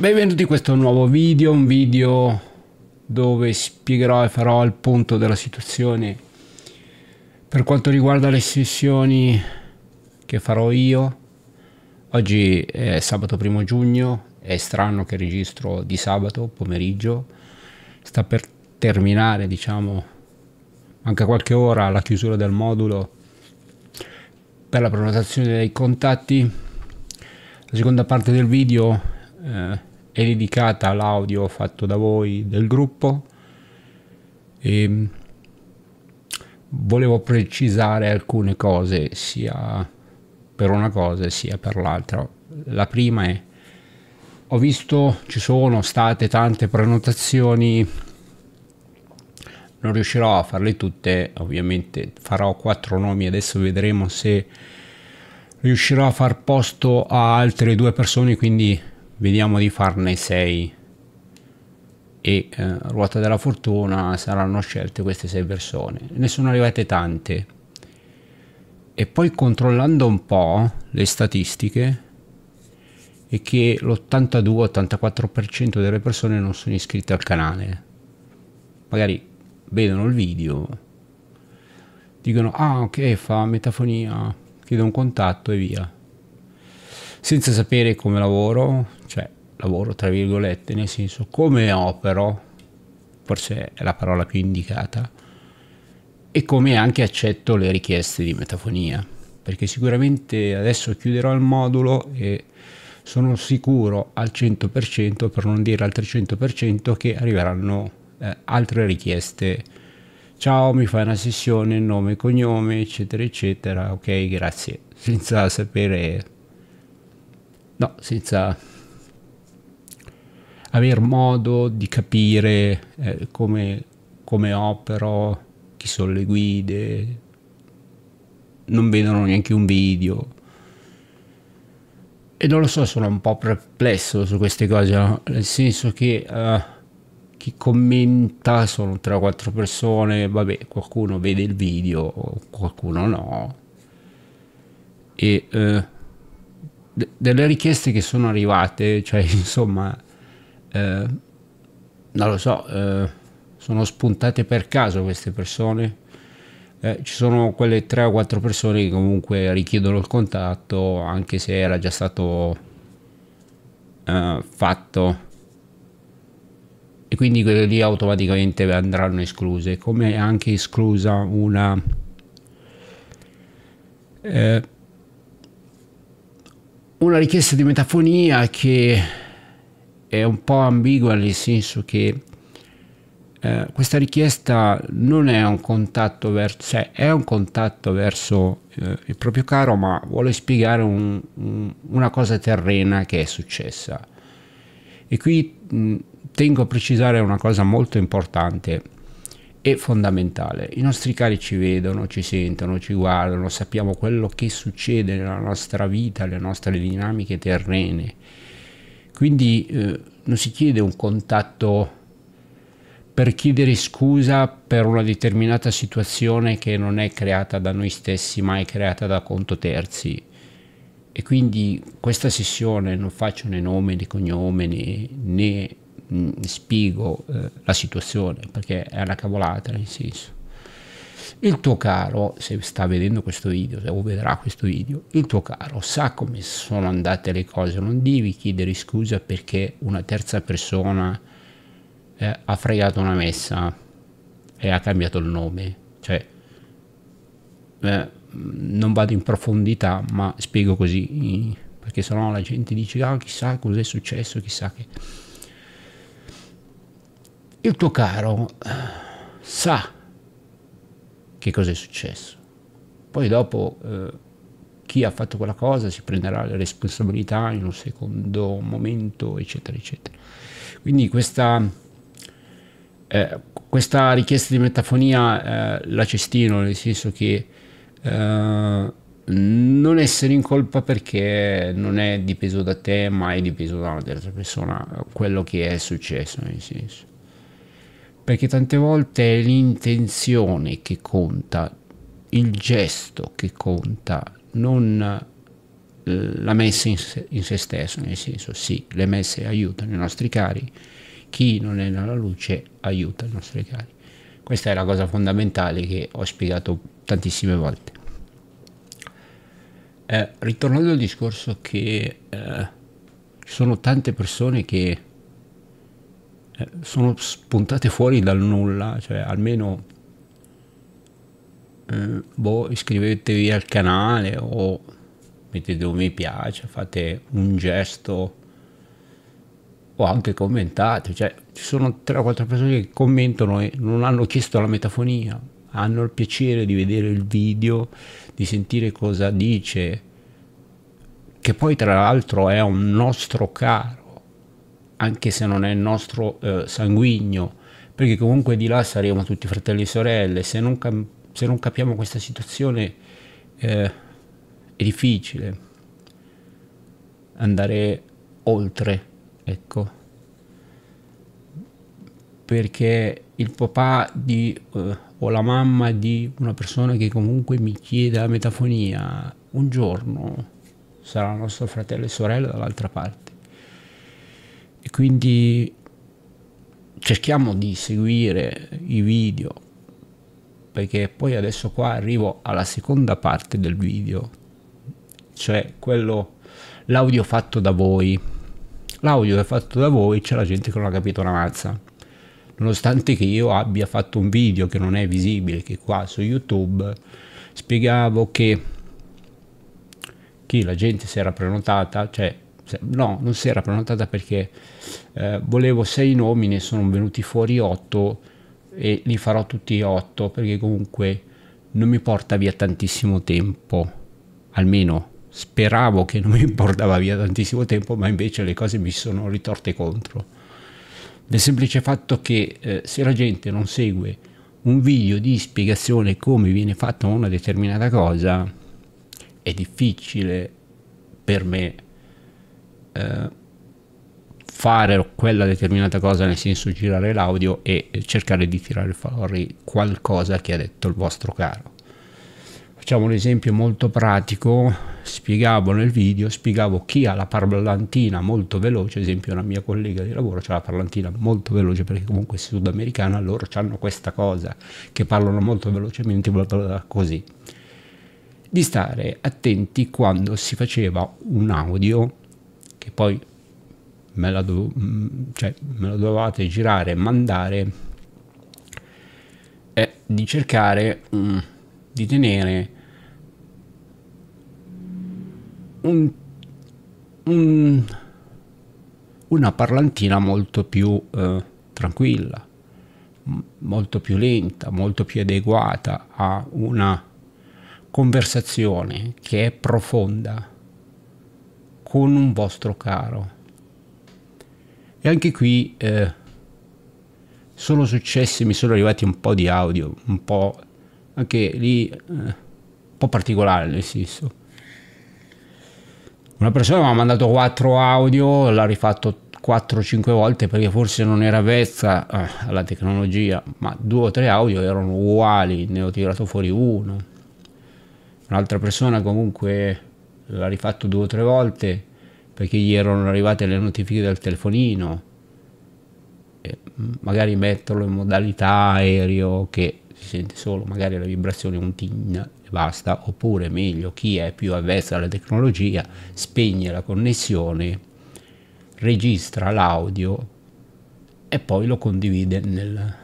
Benvenuti in questo nuovo video, un video dove spiegherò e farò il punto della situazione per quanto riguarda le sessioni che farò io. Oggi è sabato primo giugno, è strano che registro di sabato pomeriggio, sta per terminare diciamo anche qualche ora la chiusura del modulo per la prenotazione dei contatti. La seconda parte del video eh, è dedicata all'audio fatto da voi del gruppo. E ehm, volevo precisare alcune cose sia per una cosa sia per l'altra. La prima è ho visto ci sono state tante prenotazioni non riuscirò a farle tutte ovviamente farò quattro nomi adesso vedremo se riuscirò a far posto a altre due persone quindi vediamo di farne 6 e eh, ruota della fortuna saranno scelte queste 6 persone ne sono arrivate tante e poi controllando un po' le statistiche è che l'82-84% delle persone non sono iscritte al canale magari vedono il video dicono ah ok fa metafonia chiedo un contatto e via senza sapere come lavoro, cioè lavoro tra virgolette, nel senso come opero, forse è la parola più indicata, e come anche accetto le richieste di metafonia, perché sicuramente adesso chiuderò il modulo e sono sicuro al 100%, per non dire al 300%, che arriveranno eh, altre richieste. Ciao, mi fai una sessione, nome, cognome, eccetera, eccetera. Ok, grazie. Senza sapere No, senza aver modo di capire eh, come, come opero, chi sono le guide, non vedono neanche un video. E non lo so, sono un po' perplesso su queste cose, no? nel senso che uh, chi commenta sono 3 o 4 persone, vabbè, qualcuno vede il video, qualcuno no. E uh, de- delle richieste che sono arrivate, cioè insomma, eh, non lo so, eh, sono spuntate per caso queste persone. Eh, ci sono quelle 3 o 4 persone che comunque richiedono il contatto anche se era già stato eh, fatto e quindi quelle lì automaticamente andranno escluse come è anche esclusa una eh, una richiesta di metafonia che è un po' ambigua nel senso che eh, questa richiesta non è un contatto verso, cioè è un contatto verso eh, il proprio caro, ma vuole spiegare un, un, una cosa terrena che è successa. E qui mh, tengo a precisare una cosa molto importante è fondamentale. I nostri cari ci vedono, ci sentono, ci guardano, sappiamo quello che succede nella nostra vita, le nostre dinamiche terrene. Quindi eh, non si chiede un contatto per chiedere scusa per una determinata situazione che non è creata da noi stessi ma è creata da conto terzi. E quindi questa sessione non faccio né nome né cognome né, né Mm, spiego eh, la situazione perché è una cavolata nel senso il tuo caro se sta vedendo questo video se, o vedrà questo video il tuo caro sa come sono andate le cose non devi chiedere scusa perché una terza persona eh, ha fregato una messa e ha cambiato il nome cioè eh, non vado in profondità ma spiego così perché sennò la gente dice ah chissà cos'è successo chissà che il tuo caro eh, sa che cosa è successo. Poi dopo eh, chi ha fatto quella cosa si prenderà le responsabilità in un secondo momento, eccetera, eccetera. Quindi questa, eh, questa richiesta di metafonia eh, la cestino, nel senso che eh, non essere in colpa perché non è dipeso da te, ma è dipeso da un'altra persona quello che è successo, nel senso perché tante volte è l'intenzione che conta, il gesto che conta, non eh, la messa in se, in se stesso, nel senso sì, le messe aiutano i nostri cari, chi non è nella luce aiuta i nostri cari. Questa è la cosa fondamentale che ho spiegato tantissime volte. Eh, ritornando al discorso che eh, ci sono tante persone che eh, sono spuntate fuori dal nulla, cioè almeno eh, boh, iscrivetevi al canale o mettete un mi piace, fate un gesto o anche commentate, cioè ci sono 3 o 4 persone che commentano e non hanno chiesto la metafonia, hanno il piacere di vedere il video, di sentire cosa dice, che poi tra l'altro è un nostro caro anche se non è il nostro eh, sanguigno, perché comunque di là saremo tutti fratelli e sorelle, se non, se non capiamo questa situazione eh, è difficile andare oltre, ecco, perché il papà di, eh, o la mamma di una persona che comunque mi chiede la metafonia, un giorno sarà nostro fratello e sorella dall'altra parte. Quindi cerchiamo di seguire i video perché poi adesso qua arrivo alla seconda parte del video, cioè quello l'audio fatto da voi. L'audio è fatto da voi c'è la gente che non ha capito una mazza. Nonostante che io abbia fatto un video che non è visibile, che qua su YouTube spiegavo che, che la gente si era prenotata, cioè no, non si era prenotata perché eh, volevo sei nomi, ne sono venuti fuori otto e li farò tutti e otto perché comunque non mi porta via tantissimo tempo, almeno speravo che non mi portava via tantissimo tempo, ma invece le cose mi sono ritorte contro. Del semplice fatto che eh, se la gente non segue un video di spiegazione come viene fatta una determinata cosa, è difficile per me eh, fare quella determinata cosa, nel senso girare l'audio e cercare di tirare fuori qualcosa che ha detto il vostro caro. Facciamo un esempio molto pratico, spiegavo nel video, spiegavo chi ha la parlantina molto veloce, ad esempio una mia collega di lavoro ha la parlantina molto veloce perché comunque è sudamericana, loro hanno questa cosa, che parlano molto velocemente, così. Di stare attenti quando si faceva un audio che poi me la, do, mm, cioè, me la dovevate girare, e mandare, è di cercare um, di tenere un, un, una parlantina molto più eh, tranquilla, molto più lenta, molto più adeguata a una conversazione che è profonda con un vostro caro. E anche qui eh, sono successi, mi sono arrivati un po' di audio, un po' anche lì eh, un po' particolare nel senso. Una persona mi ha mandato quattro audio, l'ha rifatto 4-5 volte perché forse non era avvezza eh, alla tecnologia, ma due o tre audio erano uguali, ne ho tirato fuori uno. Un'altra persona comunque l'ha rifatto due o tre volte perché gli erano arrivate le notifiche dal telefonino e mm, magari metterlo in modalità aereo che si sente solo magari la vibrazione un tin e basta oppure meglio chi è più avvezzo alla tecnologia spegne la connessione registra l'audio e poi lo condivide nel,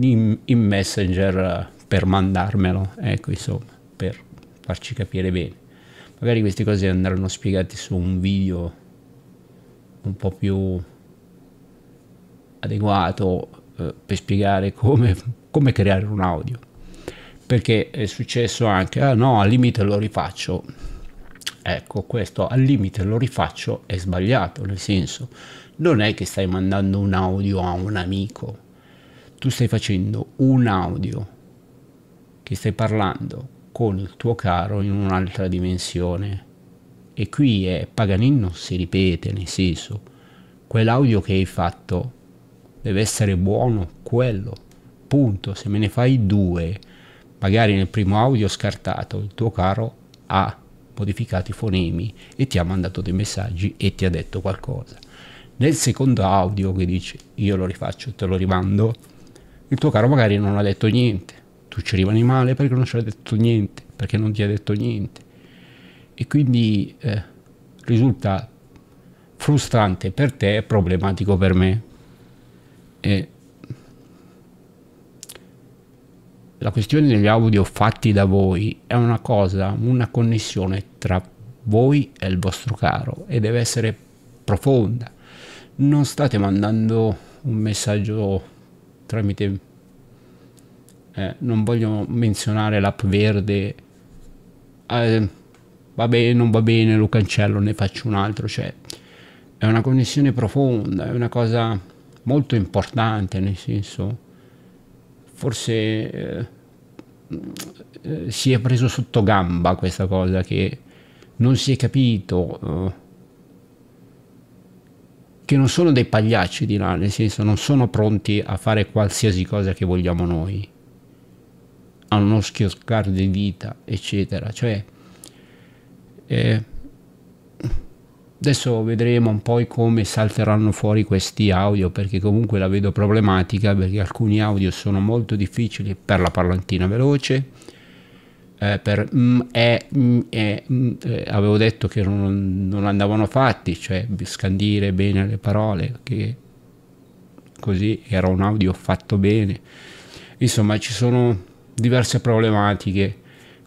in, in messenger per mandarmelo ecco insomma per farci capire bene Magari queste cose andranno spiegate su un video un po' più adeguato eh, per spiegare come, come, creare un audio. Perché è successo anche, ah no, al limite lo rifaccio. Ecco, questo al limite lo rifaccio è sbagliato, nel senso, non è che stai mandando un audio a un amico, tu stai facendo un audio che stai parlando con il tuo caro in un'altra dimensione. E qui è Paganin non si ripete, nel senso, quell'audio che hai fatto deve essere buono, quello, punto. Se me ne fai due, magari nel primo audio scartato, il tuo caro ha modificato i fonemi e ti ha mandato dei messaggi e ti ha detto qualcosa. Nel secondo audio che dice io lo rifaccio, te lo rimando, il tuo caro magari non ha detto niente tu ci rimani male perché non ci hai detto niente, perché non ti ha detto niente. E quindi eh, risulta frustrante per te e problematico per me. E la questione degli audio fatti da voi è una cosa, una connessione tra voi e il vostro caro e deve essere profonda. Non state mandando un messaggio tramite eh, non voglio menzionare l'app verde, eh, va bene, non va bene, lo cancello, ne faccio un altro, cioè è una connessione profonda, è una cosa molto importante, nel senso, forse eh, eh, si è preso sotto gamba questa cosa che non si è capito eh, che non sono dei pagliacci di là, nel senso non sono pronti a fare qualsiasi cosa che vogliamo noi a uno schioccare di dita, eccetera. Cioè, eh, adesso vedremo un po' come salteranno fuori questi audio, perché comunque la vedo problematica, perché alcuni audio sono molto difficili per la parlantina veloce, eh, per, mm, eh, mm, mm, avevo detto che non, non, andavano fatti, cioè scandire bene le parole, che così era un audio fatto bene. Insomma, ci sono diverse problematiche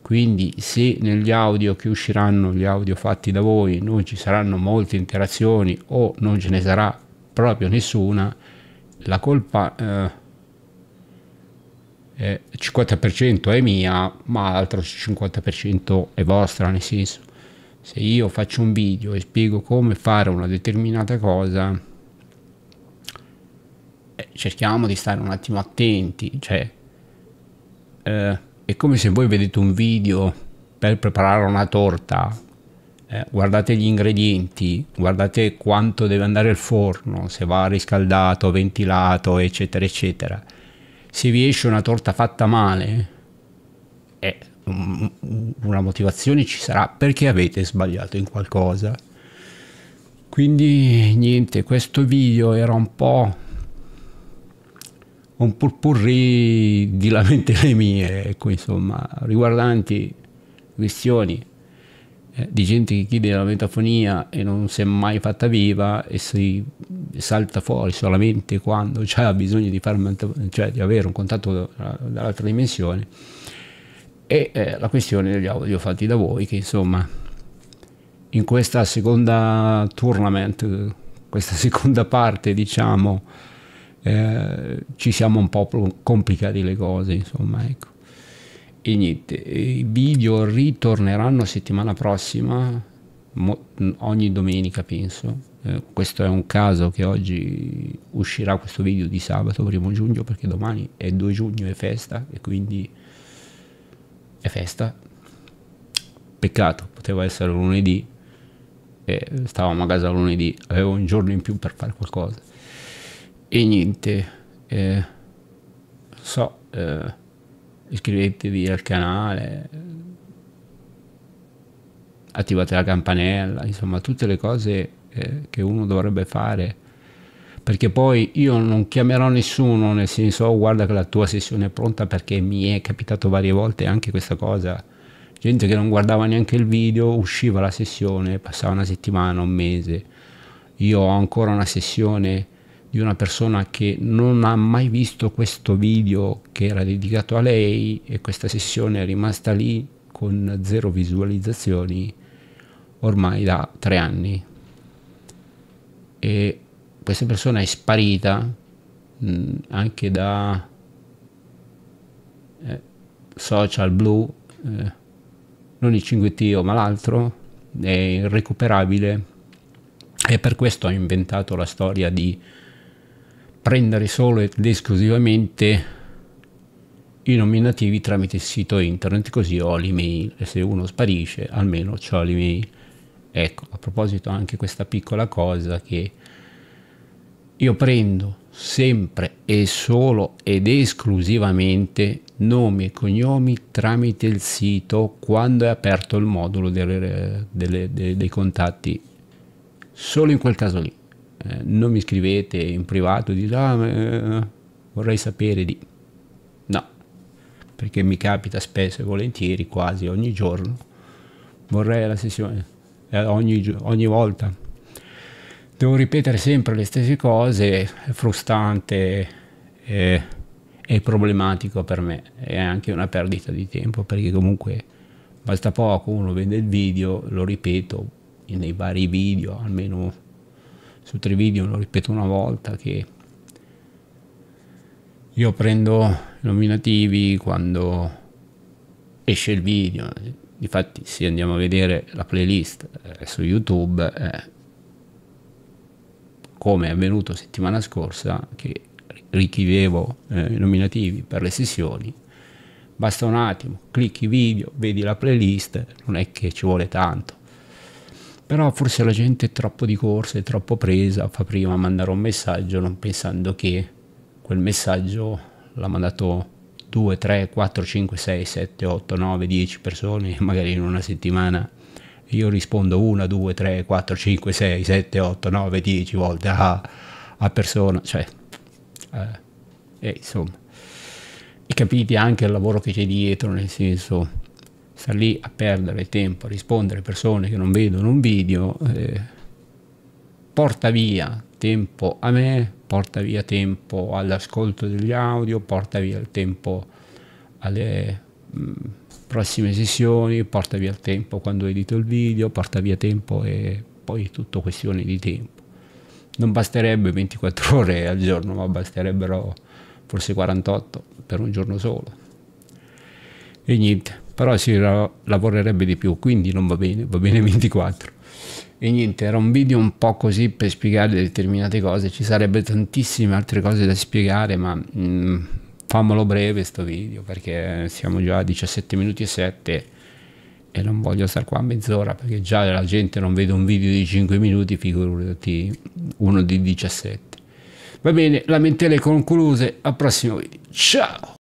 quindi se negli audio che usciranno gli audio fatti da voi non ci saranno molte interazioni o non ce ne sarà proprio nessuna la colpa eh, eh, 50% è mia ma l'altro 50% è vostra nel senso se io faccio un video e spiego come fare una determinata cosa eh, cerchiamo di stare un attimo attenti cioè eh, è come se voi vedete un video per preparare una torta, eh, guardate gli ingredienti, guardate quanto deve andare il forno, se va riscaldato, ventilato, eccetera, eccetera. Se vi esce una torta fatta male, eh, una motivazione ci sarà perché avete sbagliato in qualcosa. Quindi niente, questo video era un po' un purpurri di lamentele ecco, insomma, riguardanti questioni eh, di gente che chiede la metafonia e non si è mai fatta viva e si salta fuori solamente quando ha bisogno di, far, cioè, di, avere un contatto dall'altra dimensione e eh, la questione degli audio fatti da voi che insomma in questa seconda tournament questa seconda parte diciamo eh, ci siamo un po' complicati le cose, insomma, ecco. E niente, i video ritorneranno settimana prossima, ogni domenica penso. Eh, questo è un caso che oggi uscirà questo video di sabato, primo giugno, perché domani è 2 giugno, è festa, e quindi è festa. Peccato, poteva essere lunedì, e eh, stavamo a casa lunedì, avevo un giorno in più per fare qualcosa e niente eh, so eh, iscrivetevi al canale eh, attivate la campanella insomma tutte le cose eh, che uno dovrebbe fare perché poi io non chiamerò nessuno nel senso oh, guarda che la tua sessione è pronta perché mi è capitato varie volte anche questa cosa gente che non guardava neanche il video usciva la sessione passava una settimana un mese io ho ancora una sessione di una persona che non ha mai visto questo video che era dedicato a lei e questa sessione è rimasta lì con zero visualizzazioni ormai da tre anni. E questa persona è sparita mh, mm, anche da eh, social blu, eh, non il 5T ma l'altro, è irrecuperabile e per questo ho inventato la storia di prendere solo ed esclusivamente i nominativi tramite il sito internet così ho l'email e se uno sparisce almeno ho l'email ecco a proposito anche questa piccola cosa che io prendo sempre e solo ed esclusivamente nomi e cognomi tramite il sito quando è aperto il modulo delle, delle, dei, dei contatti solo in quel caso lì eh, non mi scrivete in privato dite ah, eh, vorrei sapere di no perché mi capita spesso e volentieri quasi ogni giorno vorrei la sessione eh, ogni, ogni volta devo ripetere sempre le stesse cose è frustrante è, è problematico per me è anche una perdita di tempo perché comunque basta poco uno vede il video lo ripeto nei vari video almeno su tre video, lo ripeto una volta, che io prendo nominativi quando esce il video. infatti se andiamo a vedere la playlist eh, su YouTube, eh, come è avvenuto settimana scorsa, che richiedevo eh, nominativi per le sessioni, basta un attimo, clicchi video, vedi la playlist, non è che ci vuole tanto. Però forse la gente è troppo di corsa, è troppo presa, fa prima mandare un messaggio non pensando che quel messaggio l'ha mandato 2, 3, 4, 5, 6, 7, 8, 9, 10 persone magari in una settimana. Io rispondo 1, 2, 3, 4, 5, 6, 7, 8, 9, 10 volte a, a persona, cioè, eh, eh, insomma, e capite anche il lavoro che c'è dietro, nel senso, star lì a perdere tempo a rispondere a persone che non vedono un video eh, porta via tempo a me, porta via tempo all'ascolto degli audio, porta via il tempo alle mh, mm, prossime sessioni, porta via il tempo quando edito il video, porta via tempo e poi è tutto questione di tempo. Non basterebbe 24 ore al giorno, ma basterebbero forse 48 per un giorno solo. E niente però si lavorerebbe di più, quindi non va bene, va bene 24. E niente, era un video un po' così per spiegare determinate cose, ci sarebbe tantissime altre cose da spiegare, ma mh, mm, fammelo breve sto video perché siamo già a 17 minuti e 7 e non voglio stare qua a mezz'ora perché già la gente non vede un video di 5 minuti, figurati uno di 17. Va bene, lamentele concluse, al prossimo video. Ciao!